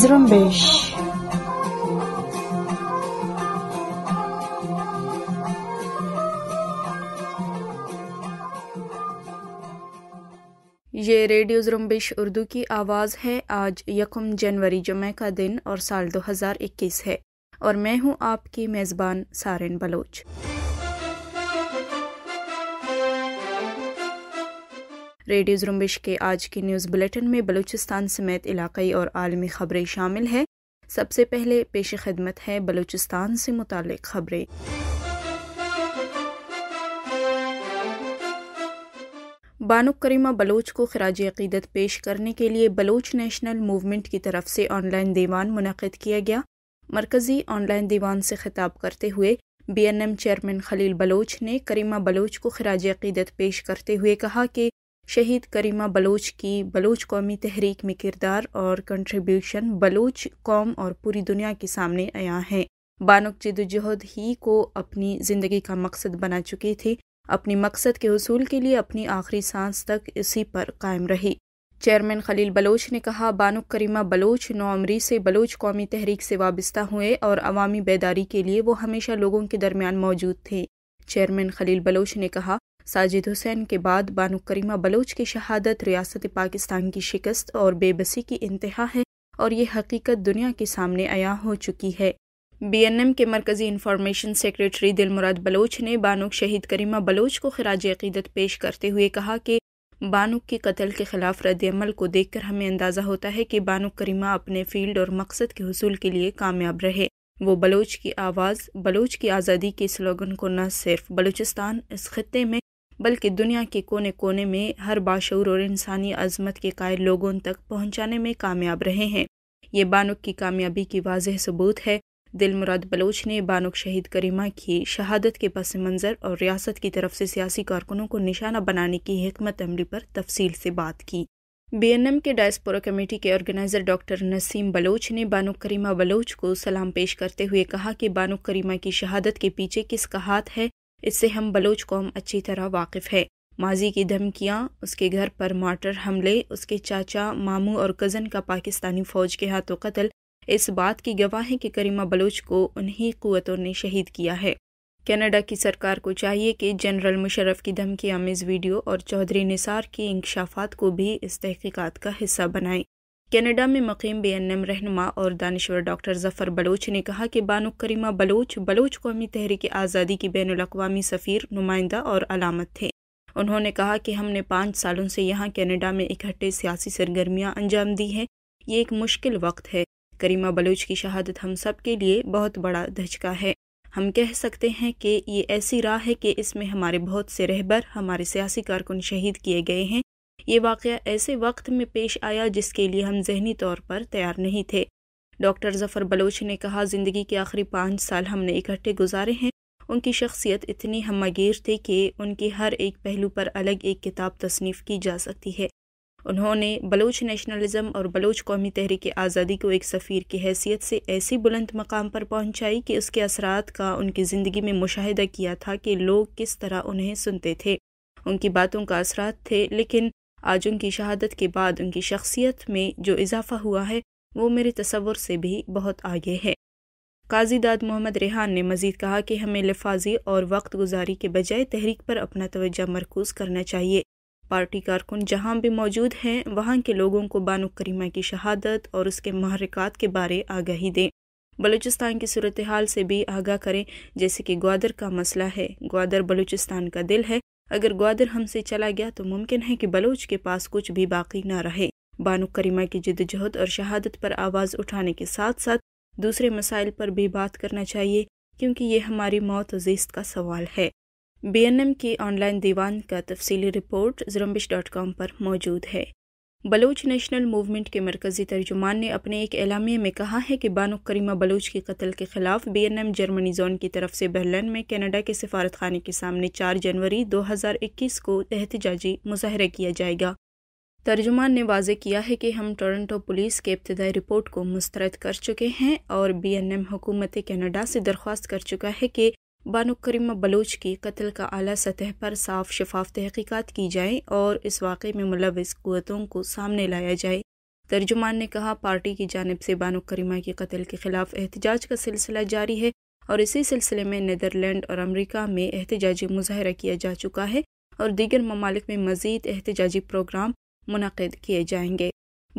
ये रेडियो जुरम्बिश उर्दू की आवाज़ है आज यकम जनवरी जुमे का दिन और साल 2021 है और मैं हूँ आपकी मेज़बान सारिन बलोच रेडियो जुम्बिश के आज की न्यूज़ बुलेटिन में बलूचिस्तान समेत इलाकई और आलमी खबरें शामिल हैं सबसे पहले पेश खिदमत है बलूचिस्तान से मुतल खबरें बानो करीमा बलोच को खराज अकीदत पेश करने के लिए बलोच नेशनल मूवमेंट की तरफ से ऑनलाइन दीवान मुनद किया गया मरकज़ी ऑनलाइन दीवान से खिताब करते हुए B N M chairman Khalil Baloch ने करीमा बलोच को खराज अकीदत पेश करते हुए कहा कि शहीद करीमा बलोच की बलोच कौमी तहरीक में किरदार और कंट्रीब्यूशन बलोच कौम और पूरी दुनिया के सामने आया है बानक जदोजहद ही को अपनी ज़िंदगी का मकसद बना चुके थे अपने मकसद के हसूल के लिए अपनी आखिरी सांस तक इसी पर कायम रही चेयरमैन खलील बलोच ने कहा बानो करीमा बलोच नौमरी से बलोच कौमी तहरीक से वाबस्ता हुए और अवामी बेदारी के लिए वो हमेशा लोगों के दरमियान मौजूद थे चेयरमैन खलील बलोच ने कहा साजिद हुसैन के बाद बानो करीमा बलोच की शहादत रियासत पाकिस्तान की शिकस्त और बेबसी की इंतहा है और ये हकीकत दुनिया के सामने आया हो चुकी है बीएनएम के मरकज़ी इंफॉर्मेशन सेक्रेटरी दिलमुराद बलोच ने बानुक शहीद करीमा बलोच को खराज अकीदत पेश करते हुए कहा कि बानुक के कत्ल के खिलाफ रद्दमल को देखकर हमें अंदाज़ा होता है कि बानुक करीमा अपने फील्ड और मकसद के हसूल के लिए कामयाब रहे वो बलोच की आवाज़ बलोच की आज़ादी के स्लोगन को न सिर्फ बलूचिस्तान इस खत्े में बल्कि दुनिया के कोने कोने में हर बाशूर और इंसानी अजमत के कायल लोगों तक पहुँचाने में कामयाब रहे हैं ये बानुक की कामयाबी की वाजह सबूत है दिल मुराद बलोच ने बानुक शहीद करीमा की शहादत के पस मंज़र और रियासत की तरफ से सियासी कारकुनों को निशाना बनाने की हमत अमली पर तफसील से बात की बी एन एम के डायस्पोरा कमेटी के ऑर्गेनाइजर डॉक्टर नसीम बलोच ने बानु करीमा बलोच को सलाम पेश करते हुए कहा कि बानु करीमा की शहादत के पीछे किसका हाथ है इससे हम बलोच कौम अच्छी तरह वाकिफ़ है माजी की धमकियाँ उसके घर पर मार्टर हमले उसके चाचा मामू और कज़न का पाकिस्तानी फ़ौज के हाथों कत्ल इस बात की गवाह है कि करीमा बलोच को उन्हीं क़वतों ने शहीद किया है कनाडा की सरकार को चाहिए कि जनरल मुशरफ की धमकी आमेज़ वीडियो और चौधरी निसार की इंकशाफात को भी इस तहकीकात का हिस्सा बनाएं कनाडा में मकीम बे एन एम रहनमा और दानश्वर डॉक्टर जफ़र बलोच ने कहा कि बानो करीमा बलोच बलोच कौमी तहरीक आज़ादी की बैन अवी सफ़ीर नुमाइंदा और अलामत थे उन्होंने कहा कि हमने पाँच सालों से यहाँ कनाडा में इकट्ठे सियासी सरगर्मियाँ अंजाम दी हैं ये एक मुश्किल वक्त है करीमा बलोच की शहादत हम सब के लिए बहुत बड़ा धचका है हम कह सकते हैं कि ये ऐसी राह है कि इसमें हमारे बहुत से रहबर हमारे सियासी कारकुन शहीद किए गए हैं ये वाक़ ऐसे वक्त में पेश आया जिसके लिए हम जहनी तौर पर तैयार नहीं थे डॉक्टर जफ़र बलोच ने कहा ज़िंदगी के आखिरी पाँच साल हमने इकट्ठे गुजारे हैं उनकी शख्सियत इतनी हमगीर थी कि उनके हर एक पहलू पर अलग एक किताब तसनीफ़ की जा सकती है उन्होंने बलोच नेशनलिज़म और बलोच कौमी तहरीक आज़ादी को एक सफ़ीर की हैसियत से ऐसी बुलंद मकाम पर पहुंचाई कि उसके असरात का उनकी ज़िंदगी में मुशाहिदा किया था कि लोग किस तरह उन्हें सुनते थे उनकी बातों का असरात थे लेकिन आज उनकी शहादत के बाद उनकी शख्सियत में जो इजाफा हुआ है वो मेरे तस्वुर से भी बहुत आगे है काजी दाद मोहम्मद रेहान ने मजीद कहा कि हमें लफाजी और वक्त गुजारी के बजाय तहरीक पर अपना तोज्जा मरकूज करना चाहिए पार्टी कारकुन जहाँ भी मौजूद हैं वहाँ के लोगों को बानो करीमा की शहादत और उसके महरक़ात के बारे आगाही दें बलूचिस्तान की सूरत हाल से भी आगाह करें जैसे कि ग्वादर का मसला है ग्वादर बलूचिस्तान का दिल है अगर ग्वादर हमसे चला गया तो मुमकिन है कि बलोच के पास कुछ भी बाकी न रहे बानु करीमा की जिदजहद और शहादत पर आवाज़ उठाने के साथ साथ दूसरे मसाइल पर भी बात करना चाहिए क्योंकि ये हमारी मौत जिस्त का सवाल है बी एन एम की ऑनलाइन दीवान का तफसीली रिपोर्ट जरम्बिश डॉट कॉम पर मौजूद है बलोच नेशनल मूवमेंट के मरकज़ी तर्जुमान ने अपने एक एलामिया में कहा है कि बानो करीमा बलोच के कत्ल के ख़िलाफ़ B N M Germany zone की तरफ से बहलन में कनाडा के सफारत खाने के सामने चार जनवरी दो हज़ार इक्कीस को एहतजाजी मुजाहरा किया जाएगा तर्जुमान ने वाजे किया है कि हम टोरंटो पुलिस के इब्तदाई रिपोर्ट को मुस्तरद कर चुके हैं और बी एन एम हुकूमत कनाडा से दरख्वास्त कर चुका है कि बानो करीमा बलोच के कत्ल का अली सतह पर साफ शफाफ तहकीक़त की जाए और इस वाक़े में मुलविस क़ुतों को सामने लाया जाए तर्जुमान ने कहा पार्टी की जानब से बानो करीमा के कत्ल के ख़िलाफ़ एहतजाज का सिलसिला जारी है और इसी सिलसिले में नदरलैंड और अमरीका में एहतजाजी मुजाहरा किया जा चुका है और दीगर ममालिक में मज़ीद एहतजाजी प्रोग्राम मुनद किए जाएंगे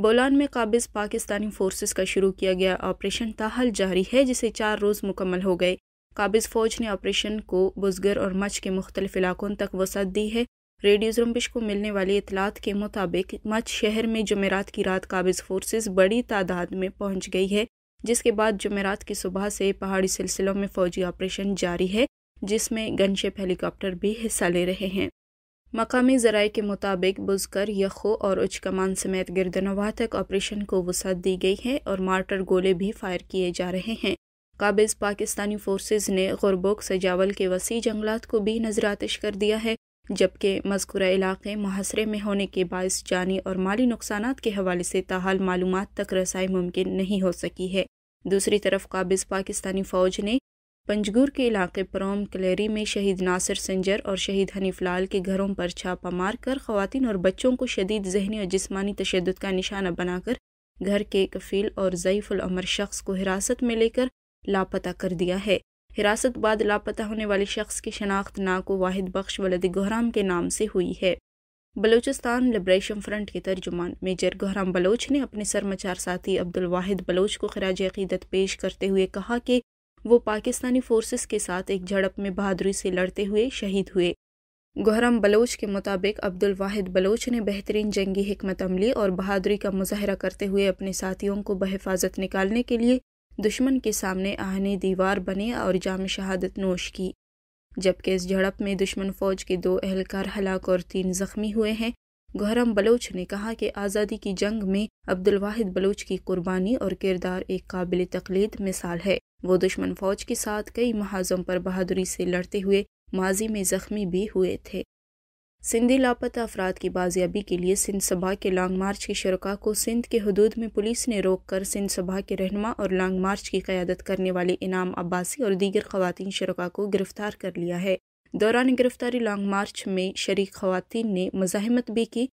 बोलान में काबिज पाकिस्तानी फोर्सेस का शुरू किया गया ऑपरेशन ताहल जारी है जिसे चार रोज़ मुकम्मल हो गए काबिज फौज ने ऑपरेशन को बुजगर और मच के मुख्तलिफ इलाकों तक वसत दी है रेडियो जुम्बिश को मिलने वाली इतलात के मुताबिक मच शहर में जमेरात की रात काबिज फोर्स बड़ी तादाद में पहुंच गई है जिसके बाद जमेरात की सुबह से पहाड़ी सिलसिलों में फौजी ऑपरेशन जारी है जिसमें गनशिप हेलीकॉप्टर भी हिस्सा ले रहे हैं मकामी जराये के मुताबिक बुजकर यखो और उच्च कमान समेत गिरदनवा तक ऑपरेशन को वसत दी गई है और मार्टर गोले भी फायर किए जा रहे हैं काबिज पाकिस्तानी फोर्सेज ने गुरबुक सजावल के वसी जंगलात को भी नजर आतश कर दिया है जबकि मजकूरा इलाके मुहासरे में होने के बायस जानी और माली नुकसान के हवाले से ताहाल मालूम तक रसाई मुमकिन नहीं हो सकी है दूसरी तरफ काबिज पाकिस्तानी फ़ौज ने पंजगुर के इलाके प्रोम कलेरी में शहीद नासिर सिंजर और शहीद हनीफ लाल के घरों पर छापा मार कर ख़वान और बच्चों को शदीद जहनी और जिसमानी तशद का निशाना बनाकर घर के कफील और ज़यफ़ुलमर शख्स को हिरासत में लेकर लापता कर दिया है हिरासत बाद लापता होने वाले शख्स की शनाख्त नाको वाहिद बख्श वलद गोहराम के नाम से हुई है बलूचिस्तान लिब्रेशन फ्रंट के तर्जुमान मेजर गोहराम बलोच ने अपने सरमाचार साथी अब्दुल वाहिद बलोच को खराज अकीदत पेश करते हुए कहा कि वो पाकिस्तानी फोर्सेस के साथ एक झड़प में बहादुरी से लड़ते हुए शहीद हुए गहराम बलोच के मुताबिक अब्दुल वाहिद बलोच ने बेहतरीन जंगी हमत अमली और बहादुरी का मुजाहरा करते हुए अपने साथियों को बहफाजत निकालने के लिए दुश्मन के सामने आहने दीवार बने और जाम शहादत नोश की जबकि इस झड़प में दुश्मन फौज के दो एहलकार हलाक और तीन जख्मी हुए हैं गहरम बलोच ने कहा कि आज़ादी की जंग में अब्दुल वाहिद बलोच की कुर्बानी और किरदार एक काबिल तकलीद मिसाल है वो दुश्मन फौज के साथ कई महाजम पर बहादुरी से लड़ते हुए माजी में जख्मी भी हुए थे सिंधी लापता अफराद की बाजियाबी के लिए सिंध सभा के लॉन्ग मार्च के शरका को सिंध के हदूद में पुलिस ने रोक कर सिंध सभा के रहनमा और लॉन्ग मार्च की क्यादत करने वाले इनाम अब्बासी और दीगर खवतिन शरका को गिरफ्तार कर लिया है दौरान गिरफ्तारी लॉन्ग मार्च में शरीक खवतिन ने मज़ामत भी की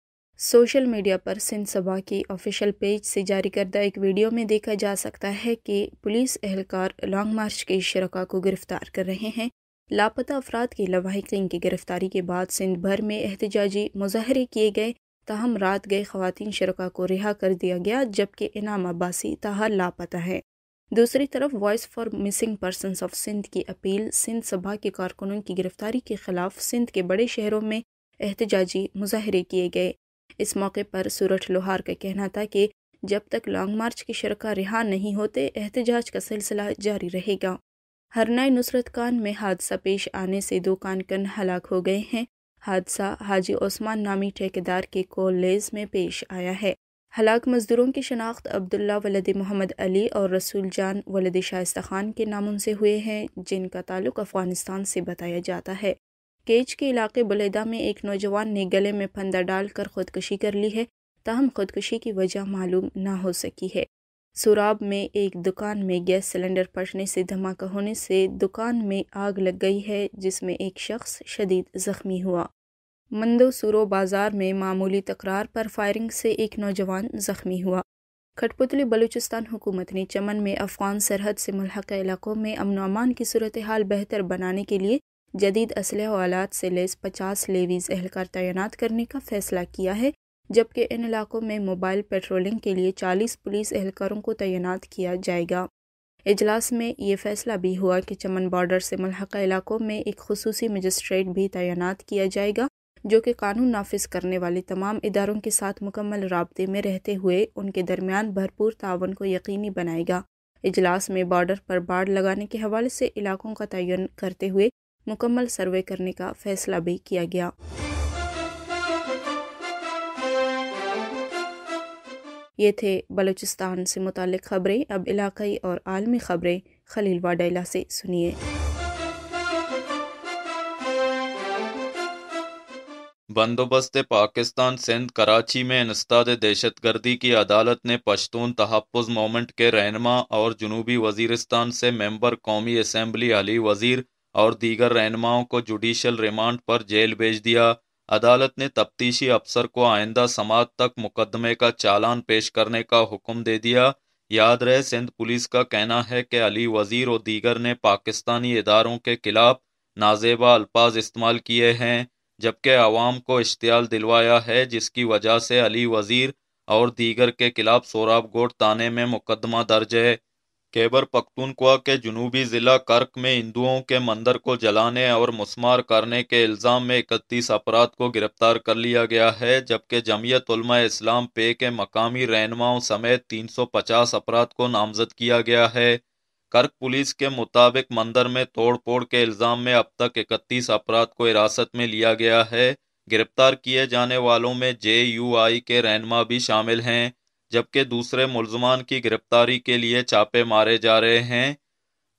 सोशल मीडिया पर सिंध सभा के ऑफिशियल पेज से जारी करदा एक वीडियो में देखा जा सकता है कि पुलिस एहलकार लॉन्ग मार्च के शरका को गिरफ्तार कर रहे हैं लापता अफराद की लवाहिकिन की गिरफ्तारी के बाद सिंध भर में एहतजाजी मुजाहरे किए गए ताहम रात गए खातन शरका को रिहा कर दिया गया जबकि इनाम अब्बासी ताहर लापता है दूसरी तरफ voice for missing persons of Sindh की अपील सिंध सभा के कारकुनों की गिरफ्तारी के खिलाफ सिंध के बड़े शहरों में एहतजाजी मुजाहरे किए गए इस मौके पर सूरठ लोहार का कहना था कि जब तक लॉन्ग मार्च की शरका रिहा नहीं होते एहतजाज का सिलसिला जारी रहेगा हरनाई नुसरत कान में हादसा पेश आने से दो कानकन हलाक हो गए हैं हादसा हाजी ओस्मान नामी ठेकेदार के कॉलेज में पेश आया है हलाक मजदूरों की शनाख्त अब्दुल्ला वलद मोहम्मद अली और रसूल जान वलद शाइस्त खान के नामों से हुए हैं जिनका ताल्लुक अफगानिस्तान से बताया जाता है केच के इलाके बलेदा में एक नौजवान ने गले में फंदा डालकर खुदकुशी कर ली है ताहम खुदकुशी की वजह मालूम ना हो सकी है सुराब में एक दुकान में गैस सिलेंडर फटने से धमाका होने से दुकान में आग लग गई है जिसमें एक शख्स शदीद ज़ख्मी हुआ मंदोसूरो बाज़ार में मामूली तकरार पर फायरिंग से एक नौजवान ज़ख्मी हुआ खटपुतली बलूचिस्तान हुकूमत ने चमन में अफगान सरहद से मुलहक इलाकों में अमन अमान की सूरत हाल बेहतर बनाने के लिए जदीद असलह आलात से लैस पचास लेवीज़ एहलकार तैनात करने का फ़ैसला किया है जबकि इन इलाकों में मोबाइल पेट्रोलिंग के लिए 40 पुलिस एहलकारों को तैनात किया जाएगा इजलास में ये फैसला भी हुआ कि चमन बॉर्डर से मलहक इलाकों में एक खसूसी मजिस्ट्रेट भी तैनात किया जाएगा जो कि कानून नाफिज करने वाले तमाम इदारों के साथ मुकम्मल रबते में रहते हुए उनके दरमियान भरपूर तावन को यकीनी बनाएगा इजलास में बॉर्डर पर बाढ़ लगाने के हवाले से इलाकों का तयन करते हुए मुकम्मल सर्वे करने का फैसला भी किया गया ये थे बलूचिस्तान से मुतल ख़बरें अब इलाकई और आलमी ख़बरें खलील वाडेला से सुनिए बंदोबस्त पाकिस्तान सिंध कराची में इंसदाद दहशत गर्दी की अदालत ने पश्तून तहफ़ मोमेंट के रहनमा और जनूबी वजीरस्तान से मेम्बर कौमी असम्बली अली वज़ीर और दीगर रहनुमाओं को जुडिशल रिमांड पर जेल भेज दिया अदालत ने तप्तीशी अफसर को आइंदा समाज तक मुकदमे का चालान पेश करने का हुक्म दे दिया याद रहे सिंध पुलिस का कहना है कि अली वजीर और दीगर ने पाकिस्तानी इदारों के खिलाफ नाजेबा अल्फाज इस्तेमाल किए हैं जबकि आवाम को इश्तियाल दिलवाया है जिसकी वजह से अली वजीर और दीगर के खिलाफ सोराब गोट थाने में मुकदमा दर्ज है खैबर पख्तूनख्वा के जुनूबी ज़िला कर्क में हिंदुओं के मंदिर को जलाने और मुस्मार करने के इल्ज़ाम में इकतीस अफराद को गिरफ्तार कर लिया गया है जबकि जमीयत इस्लाम पे के मकामी रहनुमाओं समेत तीन सौ पचास अफराद को नामजद किया गया है कर्क पुलिस के मुताबिक मंदिर में तोड़ फोड़ के इल्ज़ाम में अब तक इकतीस अफराद को हिरासत में लिया गया है गिरफ्तार किए जाने वालों में जे यू आई के रहनमा भी शामिल हैं जबकि दूसरे मुलजमान की गिरफ्तारी के लिए छापे मारे जा रहे हैं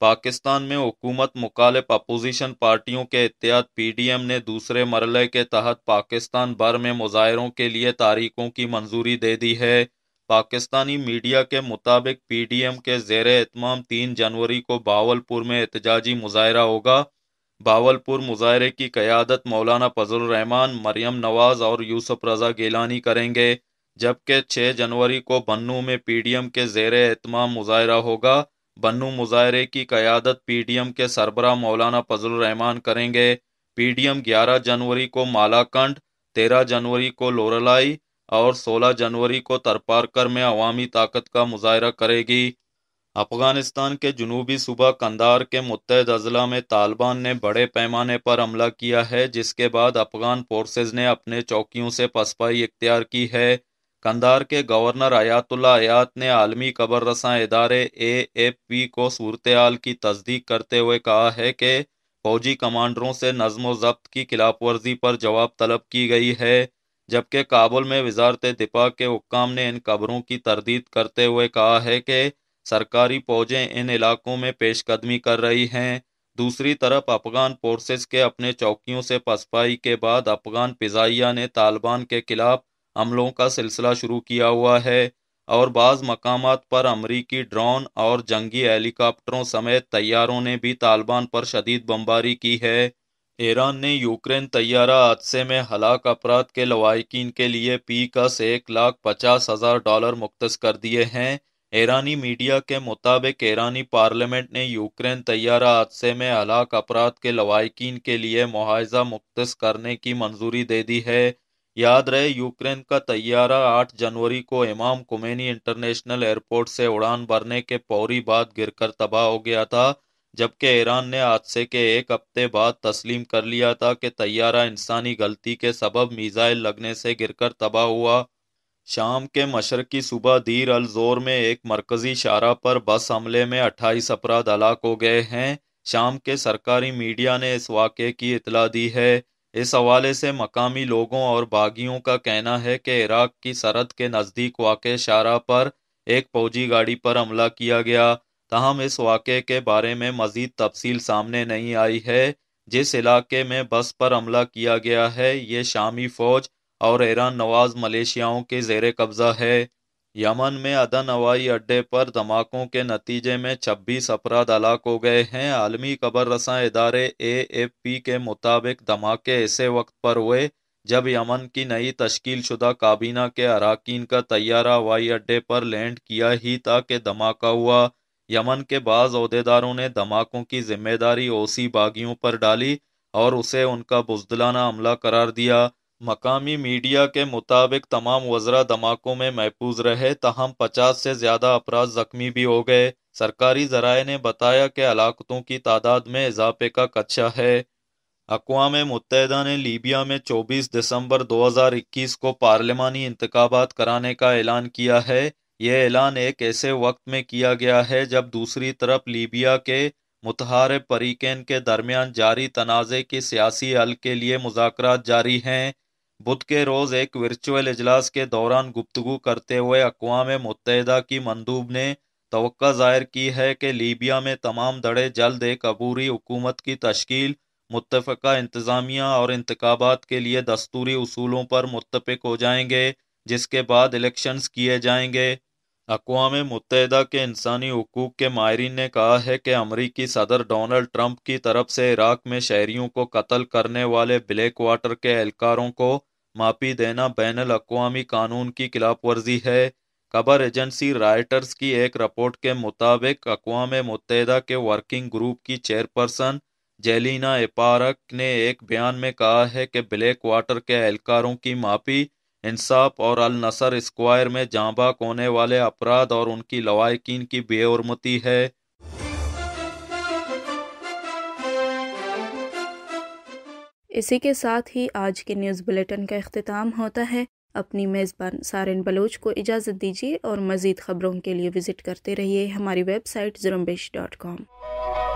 पाकिस्तान में हुकूमत मुखालिफ अपोजिशन पार्टियों के एहतियात एम ने दूसरे मरले के तहत पाकिस्तान भर में मुजाहरों के लिए तारीखों की मंजूरी दे दी है पाकिस्तानी मीडिया के मुताबिक पी डी एम के जेर एहतमाम तीन जनवरी को बावलपुर में एहतजाजी मुजाहरा होगा बावलपुर मुजाहरे की क़्यादत मौलाना फजलरहमान रहमान मरियम नवाज और यूसुफ रजा गेलानी करेंगे जबकि 6 जनवरी को बन्नू में पीडीएम के जेर एहतमाम मुजाहरा होगा बन्नू मुजाहरे की क्यादत पीडीएम के सरबरा मौलाना रहमान करेंगे पीडीएम 11 जनवरी को मालाकंड 13 जनवरी को लोरलाई और 16 जनवरी को तरपारकर में अवामी ताकत का मुजाहरा करेगी अफगानिस्तान के जनूबी सूबा कंदार के मुतद अजला में तालिबान ने बड़े पैमाने पर हमला किया है जिसके बाद अफगान फोर्सेज ने अपने चौकियों से पसपाई इख्तियार की है कंदार के गवर्नर अयातुल्ला अयात ने आलमी कबर रसा इदारे ए एफ पी को सूरत आल की तस्दीक करते हुए कहा है कि फौजी कमांडरों से नज्म ज़ब्त की खिलाफ वर्जी पर जवाब तलब की गई है जबकि काबुल में वजारत दिफा के हुकाम ने इन कबरों की तरदीद करते हुए कहा है कि सरकारी फौजें इन इलाकों में पेशकदमी कर रही हैं दूसरी तरफ अफगान फोर्सेस के अपने चौकियों से पसपाई के बाद अफगान फिजाइया ने तालिबान के खिलाफ हमलों का सिलसिला शुरू किया हुआ है और बाज़ मकाम पर अमरीकी ड्रोन और जंगी हेलीकॉप्टरों समेत तैयारों ने भी तालिबान पर शदीद बमबारी की है ईरान ने यूक्रेन तैयारा हादसे में हलाक अफराद के लवाकिन के लिए पी का से एक लाख पचास हज़ार डॉलर मुख्त कर दिए हैं ईरानी मीडिया के मुताबिक ईरानी पार्लियामेंट ने यूक्रेन तैयारा हादसे में हलाक अफराद के लवाकिन के लिए मुआवजा मुख्त करने की मंजूरी दे दी है याद रहे यूक्रेन का तैयारा 8 जनवरी को इमाम कुमेनी इंटरनेशनल एयरपोर्ट से उड़ान भरने के पौरी बाद गिरकर तबाह हो गया था जबकि ईरान ने हादसे के एक हफ्ते बाद तस्लीम कर लिया था कि तैयारा इंसानी गलती के सबब मिज़ाइल लगने से गिरकर तबाह हुआ शाम के मशरकी सुबह दीर जोर में एक मरकजी शारा पर बस हमले में अट्ठाईस अपराध हलाक हो गए हैं शाम के सरकारी मीडिया ने इस वाक़े की इतला दी है इस हवाले से मकामी लोगों और बागियों का कहना है कि इराक की सरहद के नज़दीक वाक़ शारा पर एक फौजी गाड़ी पर हमला किया गया तहम इस वाक़े के बारे में मज़ीद तफसील सामने नहीं आई है जिस इलाके में बस पर हमला किया गया है ये शामी फौज और ईरान नवाज मलेशियाओं के जेर कब्ज़ा है यमन में अदन हवाई अड्डे पर धमाकों के नतीजे में 26 अपराध हलाक हो गए हैं आलमी कबर रसा इदारे ए के मुताबिक धमाके ऐसे वक्त पर हुए जब यमन की नई तश्कील शुदा काबीना के अरकान का तैयारा हवाई अड्डे पर लैंड किया ही था कि धमाका हुआ यमन के बाज अहदेदारों ने धमाकों की जिम्मेदारी ओसी बागियों पर डाली और उसे उनका बुजदलाना हमला करार दिया मकामी मीडिया के मुताबिक तमाम वज्रा धमाकों में महफूज रहे तहम पचास से ज्यादा अपराध जख्मी भी हो गए सरकारी जराये ने बताया कि हलाकतों की तादाद में इजाफे का कच्चा है अकवा मुतहदा ने लीबिया में 24 दिसंबर 2021 को पार्लिमानी इंतबात कराने का ऐलान किया है यह ऐलान एक ऐसे वक्त में किया गया है जब दूसरी तरफ लीबिया के मुतहार परीकन के दरमियान जारी तनाज़े के सियासी हल के लिए मुजाकर जारी हैं बुध के रोज एक वर्चुअल इजलास के दौरान गुप्तगु करते हुए अकवा मुतहदा की मंदूब ने तो जाहिर की है कि लीबिया में तमाम दड़े जल्द एक अबूरी हुकूमत की तश्कील मुतफ़ा इंतज़ामिया और इंतबात के लिए दस्तूरी असूलों पर मुतफिक हो जाएंगे जिसके बाद इलेक्शंस किए जाएंगे अकवा मुतहदा के इंसानी हकूक़ के माहरीन ने कहा है कि अमरीकी सदर डोनल्ड ट्रंप की तरफ से इराक में शहरीों को कत्ल करने वाले ब्लैक वाटर के एहलकारों को माफी देना बैन अवी कानून की खिलाफ वर्जी है खबर एजेंसी राइटर्स की एक रिपोर्ट के मुताबिक अकवा मुतहदा के वर्किंग ग्रुप की चेयरपर्सन जेलिना एपारक ने एक बयान में कहा है कि ब्लैक वाटर के एहलकारों की माफी इंसाफ और अल नसर स्क्वायर में जांबाक कोने वाले अपराध और उनकी लवाकिन की बेउरमती है इसी के साथ ही आज के न्यूज़ बुलेटिन का अख्ताम होता है अपनी मेज़बान सारिन बलोच को इजाज़त दीजिए और मज़ीद ख़बरों के लिए विज़िट करते रहिए हमारी वेबसाइट जुरम्बेश डॉट कॉम